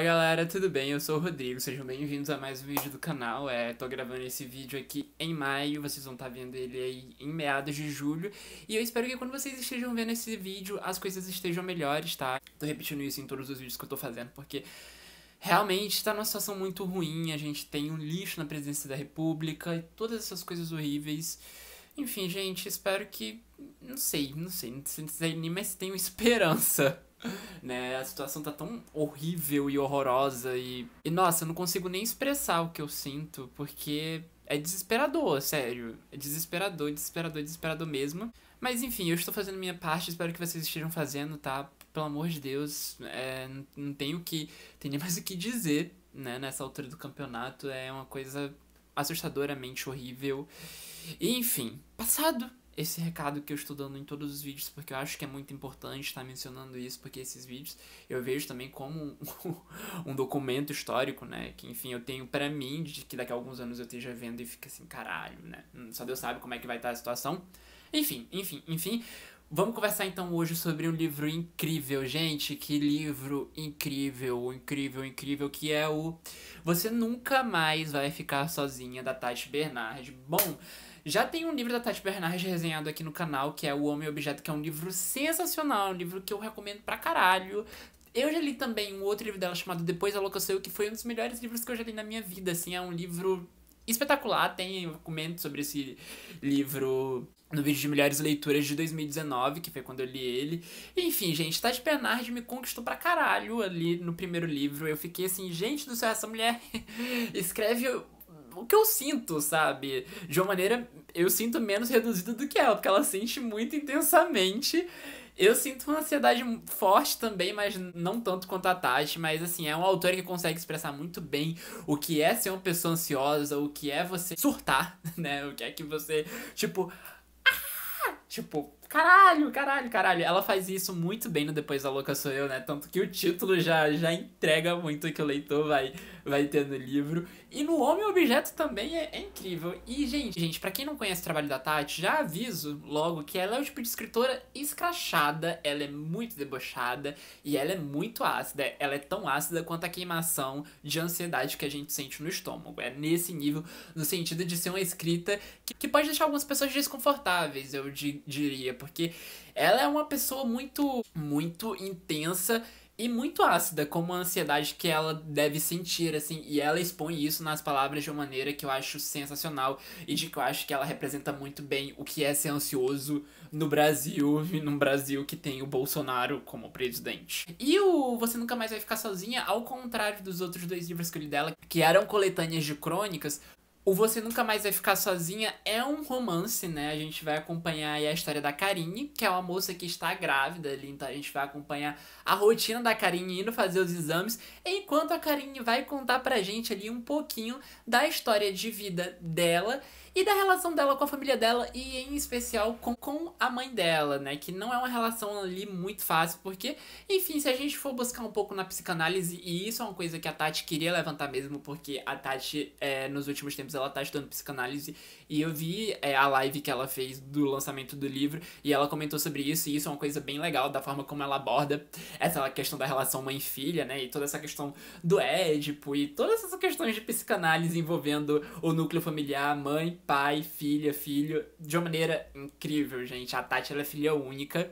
Olá galera, tudo bem? Eu sou o Rodrigo, sejam bem-vindos a mais um vídeo do canal. É, tô gravando esse vídeo aqui em maio, vocês vão estar tá vendo ele aí em meados de julho. E eu espero que quando vocês estejam vendo esse vídeo, as coisas estejam melhores, tá? Tô repetindo isso em todos os vídeos que eu tô fazendo, porque realmente está numa situação muito ruim, a gente tem um lixo na presidência da república, todas essas coisas horríveis. Enfim, gente, espero que. Não sei, não sei, não sei nem mais tenho esperança. Né? A situação tá tão horrível e horrorosa e. E nossa, eu não consigo nem expressar o que eu sinto, porque é desesperador, sério. É desesperador, desesperador, desesperador mesmo. Mas enfim, eu estou fazendo minha parte, espero que vocês estejam fazendo, tá? Pelo amor de Deus, é, não tenho que. Tenho mais o que dizer, né? Nessa altura do campeonato. É uma coisa assustadoramente horrível. E, enfim, passado esse recado que eu estou dando em todos os vídeos, porque eu acho que é muito importante estar mencionando isso, porque esses vídeos eu vejo também como um, documento histórico, né? Que, enfim, eu tenho para mim, de que daqui a alguns anos eu esteja vendo e fica assim, caralho, né? Só Deus sabe como é que vai estar a situação. Enfim, enfim, enfim. Vamos conversar então hoje sobre um livro incrível, gente. Que livro incrível, incrível, incrível, que é o Você Nunca Mais Vai Ficar Sozinha, da Tati Bernard. Bom, já tem um livro da Tati Bernard resenhado aqui no canal, que é O Homem Objeto, que é um livro sensacional, um livro que eu recomendo pra caralho. Eu já li também um outro livro dela chamado Depois da Louca Sou Eu, que foi um dos melhores livros que eu já li na minha vida, assim, é um livro espetacular. Tem um comento sobre esse livro no vídeo de Melhores Leituras de 2019, que foi quando eu li ele. Enfim, gente, Tati Bernard me conquistou pra caralho ali no primeiro livro. Eu fiquei assim, gente do céu, essa mulher escreve o que eu sinto, sabe? De uma maneira, eu sinto menos reduzida do que ela, porque ela sente muito intensamente. Eu sinto uma ansiedade forte também, mas não tanto quanto a Tati. Mas assim, é um autor que consegue expressar muito bem o que é ser uma pessoa ansiosa, o que é você surtar, né? O que é que você, tipo. Ah! Tipo, caralho, caralho, caralho. Ela faz isso muito bem no Depois da Louca Sou Eu, né? Tanto que o título já, já entrega muito que o leitor vai, vai ter no livro. E no Homem Objeto também é, é incrível. E, gente, gente, para quem não conhece o trabalho da Tati, já aviso logo que ela é o tipo de escritora escrachada, ela é muito debochada e ela é muito ácida. Ela é tão ácida quanto a queimação de ansiedade que a gente sente no estômago. É nesse nível, no sentido de ser uma escrita que, que pode deixar algumas pessoas desconfortáveis, eu di diria porque ela é uma pessoa muito, muito intensa e muito ácida, como a ansiedade que ela deve sentir, assim, e ela expõe isso nas palavras de uma maneira que eu acho sensacional e de que eu acho que ela representa muito bem o que é ser ansioso no Brasil, e num Brasil que tem o Bolsonaro como presidente. E o Você Nunca Mais Vai Ficar Sozinha, ao contrário dos outros dois livros que eu li dela, que eram coletâneas de crônicas, o Você Nunca Mais Vai Ficar Sozinha é um romance, né? A gente vai acompanhar a história da Karine, que é uma moça que está grávida ali, então a gente vai acompanhar a rotina da Karine indo fazer os exames, enquanto a Karine vai contar pra gente ali um pouquinho da história de vida dela e da relação dela com a família dela e em especial com, com a mãe dela, né? Que não é uma relação ali muito fácil, porque, enfim, se a gente for buscar um pouco na psicanálise, e isso é uma coisa que a Tati queria levantar mesmo, porque a Tati, é, nos últimos tempos, ela tá estudando psicanálise, e eu vi é, a live que ela fez do lançamento do livro, e ela comentou sobre isso, e isso é uma coisa bem legal, da forma como ela aborda essa questão da relação mãe-filha, né? E toda essa questão do Édipo, e todas essas questões de psicanálise envolvendo o núcleo familiar, mãe, pai, filha, filho, de uma maneira incrível, gente. A Tati ela é filha única.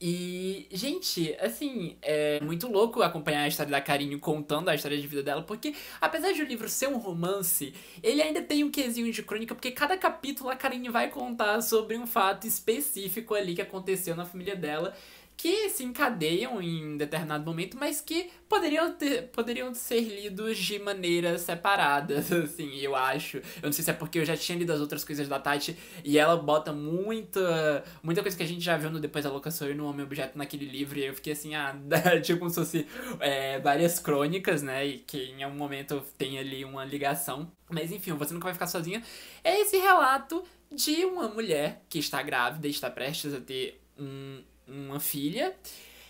E, gente, assim, é muito louco acompanhar a história da Karine contando a história de vida dela, porque apesar de o livro ser um romance, ele ainda tem um quesinho de crônica, porque cada capítulo a Karine vai contar sobre um fato específico ali que aconteceu na família dela que se encadeiam em determinado momento, mas que poderiam, ter, poderiam ser lidos de maneiras separadas, assim, eu acho. Eu não sei se é porque eu já tinha lido as outras coisas da Tati e ela bota muita muita coisa que a gente já viu no Depois da Locação e no Homem Objeto naquele livro, e eu fiquei assim, ah, é tipo como se fosse é, várias crônicas, né? E que em algum momento tem ali uma ligação. Mas enfim, você nunca vai ficar sozinha. É esse relato de uma mulher que está grávida, e está prestes a ter um uma filha.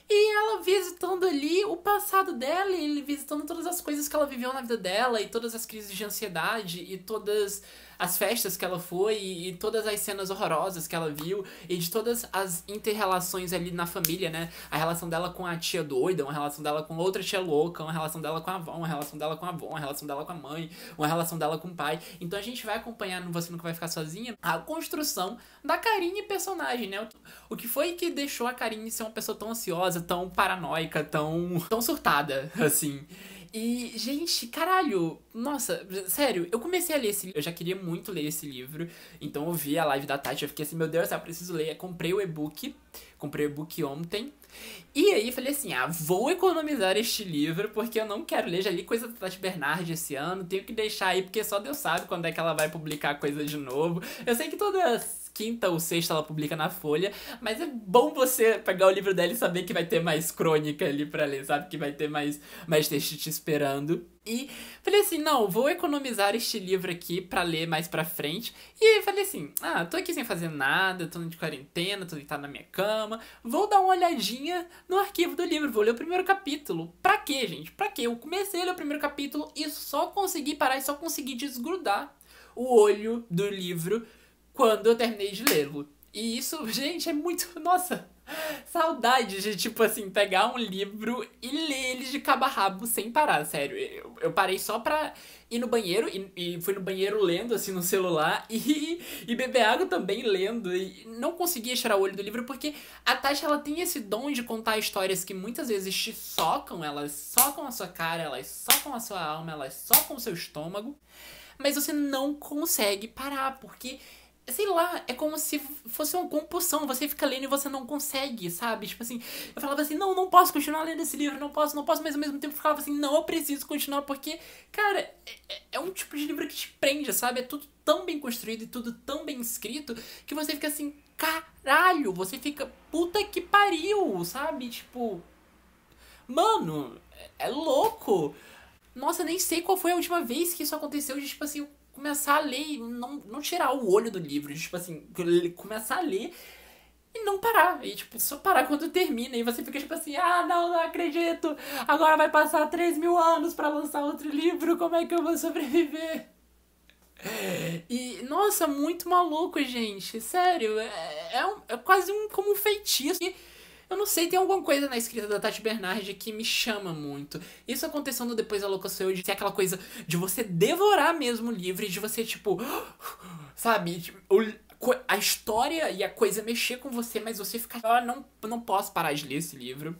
E ela visitando ali o passado dela, e ele visitando todas as coisas que ela viveu na vida dela, e todas as crises de ansiedade, e todas as festas que ela foi e, e todas as cenas horrorosas que ela viu e de todas as interrelações ali na família, né? A relação dela com a tia doida, uma relação dela com outra tia louca, uma relação dela com a avó, uma relação dela com a avó, uma relação dela com a mãe, uma relação dela com o pai. Então a gente vai acompanhar no Você Nunca Vai Ficar Sozinha a construção da Karine personagem, né? O que foi que deixou a Karine ser uma pessoa tão ansiosa, tão paranoica, tão, tão surtada, assim. E, gente, caralho, nossa, sério, eu comecei a ler esse livro, eu já queria muito ler esse livro, então eu vi a live da Tati, eu fiquei assim, meu Deus, eu preciso ler, eu comprei o e-book, comprei o e-book ontem, e aí falei assim, ah, vou economizar este livro, porque eu não quero ler, já li coisa da Tati Bernard esse ano, tenho que deixar aí, porque só Deus sabe quando é que ela vai publicar coisa de novo, eu sei que todas quinta ou sexta ela publica na Folha, mas é bom você pegar o livro dela e saber que vai ter mais crônica ali para ler, sabe? Que vai ter mais, mais texto te esperando. E falei assim, não, vou economizar este livro aqui para ler mais pra frente. E falei assim, ah, tô aqui sem fazer nada, tô de quarentena, tô deitado tá na minha cama, vou dar uma olhadinha no arquivo do livro, vou ler o primeiro capítulo. Pra quê, gente? Pra quê? Eu comecei a ler o primeiro capítulo e só consegui parar e só consegui desgrudar o olho do livro quando eu terminei de lê-lo. E isso, gente, é muito. Nossa! Saudade de, tipo assim, pegar um livro e ler ele de cabo a rabo sem parar, sério. Eu, eu parei só pra ir no banheiro e, e, fui no banheiro lendo, assim, no celular e, e beber água também lendo. E não conseguia tirar o olho do livro porque a Tasha, ela tem esse dom de contar histórias que muitas vezes te socam, elas socam a sua cara, elas socam a sua alma, elas socam o seu estômago. Mas você não consegue parar porque sei lá, é como se fosse uma compulsão. Você fica lendo e você não consegue, sabe? Tipo assim, eu falava assim, não, não posso continuar lendo esse livro, não posso, não posso, mas ao mesmo tempo eu ficava assim, não, eu preciso continuar, porque, cara, é, é, é um tipo de livro que te prende, sabe? É tudo tão bem construído e tudo tão bem escrito que você fica assim, caralho, você fica puta que pariu, sabe? Tipo, mano, é, é louco. Nossa, nem sei qual foi a última vez que isso aconteceu de tipo assim, começar a ler e não, não tirar o olho do livro. Tipo assim, começar a ler e não parar. E, tipo, só parar quando termina. E você fica, tipo assim, ah, não, não acredito. Agora vai passar 3 mil anos para lançar outro livro. Como é que eu vou sobreviver? E, nossa, muito maluco, gente. Sério, é, é, um, é quase um, como um feitiço. E, eu não sei, tem alguma coisa na escrita da Tati Bernard que me chama muito. Isso acontecendo depois da Eu, de ser aquela coisa de você devorar mesmo o livro e de você, tipo. Sabe? Tipo, o, a história e a coisa mexer com você, mas você ficar ah, não, não posso parar de ler esse livro.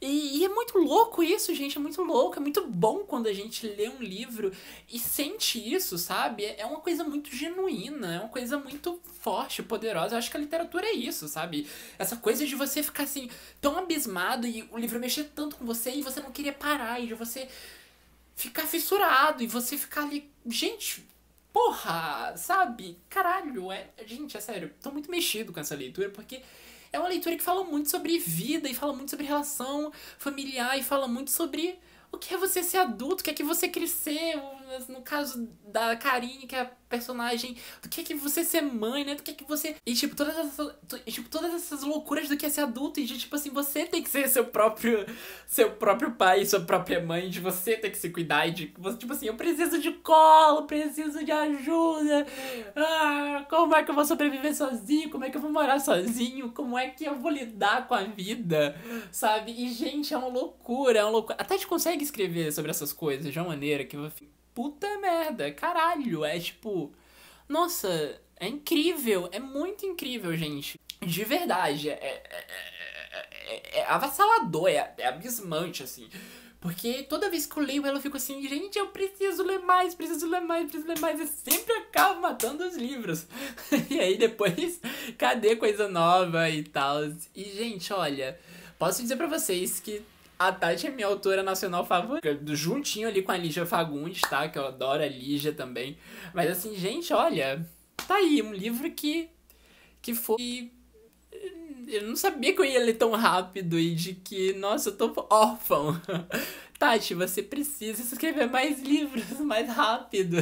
E, e, é muito louco isso, gente. É muito louco. É muito bom quando a gente lê um livro e sente isso, sabe? É uma coisa muito genuína, é uma coisa muito forte, poderosa. Eu acho que a literatura é isso, sabe? Essa coisa de você ficar assim, tão abismado e o livro mexer tanto com você e você não querer parar, e de você ficar fissurado e você ficar ali. Gente, porra, sabe? Caralho, é. Gente, é sério, tô muito mexido com essa leitura porque é uma leitura que fala muito sobre vida e fala muito sobre relação familiar e fala muito sobre o que é você ser adulto, o que é que você crescer, no caso da Karine, que é a personagem, do que é que você ser mãe, né? Do que é que você. E tipo, todas essas, tipo, todas essas loucuras do que é ser adulto. E de tipo assim, você tem que ser seu próprio. Seu próprio pai, sua própria mãe, de você tem que se cuidar e de. Tipo assim, eu preciso de colo, preciso de ajuda. Ah, como é que eu vou sobreviver sozinho? Como é que eu vou morar sozinho? Como é que eu vou lidar com a vida? Sabe? E, gente, é uma loucura, é uma loucura. Até a gente consegue escrever sobre essas coisas de uma maneira que puta merda, caralho, é tipo. Nossa, é incrível, é muito incrível, gente. De verdade, é é, é, é, é, é avassalador, é, é abismante, assim. Porque toda vez que eu leio ela, eu fico assim, gente, eu preciso ler mais, preciso ler mais, preciso ler mais. E sempre acabo matando os livros. e aí depois, cadê coisa nova e tal? E, gente, olha, posso dizer para vocês que a Tati é minha autora nacional favorita, juntinho ali com a Lígia Fagundes, tá? Que eu adoro a Lígia também. Mas assim, gente, olha, tá aí, um livro que, que foi eu não sabia que eu ia ler tão rápido e de que, nossa, eu tô órfão. Tati, você precisa escrever mais livros mais rápido.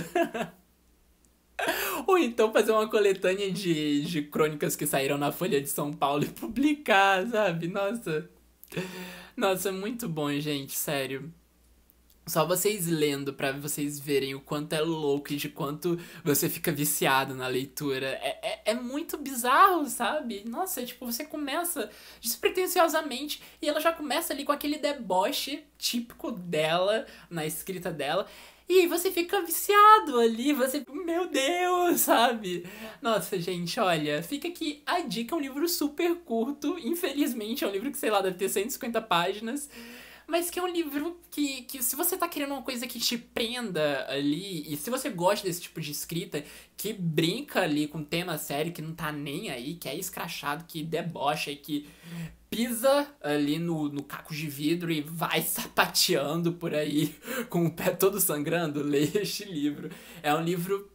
Ou então fazer uma coletânea de, de crônicas que saíram na Folha de São Paulo e publicar, sabe? Nossa. Nossa, muito bom, gente, sério. Só vocês lendo para vocês verem o quanto é louco e de quanto você fica viciado na leitura. É, é, é muito bizarro, sabe? Nossa, tipo, você começa despretensiosamente e ela já começa ali com aquele deboche típico dela, na escrita dela. E você fica viciado ali, você, meu Deus, sabe? Nossa, gente, olha, fica aqui a dica, é um livro super curto, infelizmente é um livro que, sei lá, deve ter 150 páginas, mas que é um livro que, que se você tá querendo uma coisa que te prenda ali, e se você gosta desse tipo de escrita, que brinca ali com tema sério, que não tá nem aí, que é escrachado, que debocha, que pisa ali no, no caco de vidro e vai sapateando por aí com o pé todo sangrando, leia este livro. É um livro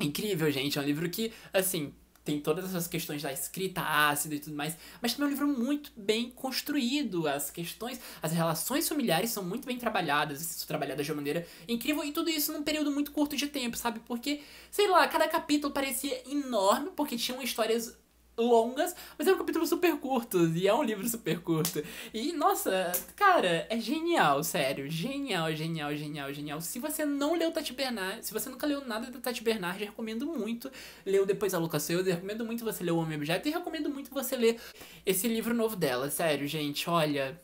incrível, gente. É um livro que, assim, tem todas essas questões da escrita ácida e tudo mais, mas também é um livro muito bem construído. As questões, as relações familiares são muito bem trabalhadas, são trabalhadas de uma maneira incrível, e tudo isso num período muito curto de tempo, sabe? Porque, sei lá, cada capítulo parecia enorme, porque tinham histórias longas, mas é um capítulo super curto e é um livro super curto. E nossa, cara, é genial, sério, genial, genial, genial, genial. Se você não leu Tati Bernard, se você nunca leu nada da Tati Bernard, recomendo muito. Leu depois a Lucas eu recomendo muito você ler O Homem Objeto e recomendo muito você ler esse livro novo dela, sério, gente, olha,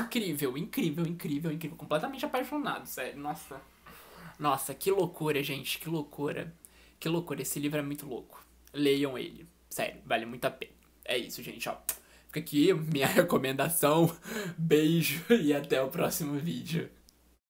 incrível, incrível, incrível, incrível, completamente apaixonado, sério. Nossa. Nossa, que loucura, gente, que loucura. Que loucura, esse livro é muito louco. Leiam ele. Sério, vale muito a pena. É isso, gente, ó. Fica aqui minha recomendação. Beijo e até o próximo vídeo.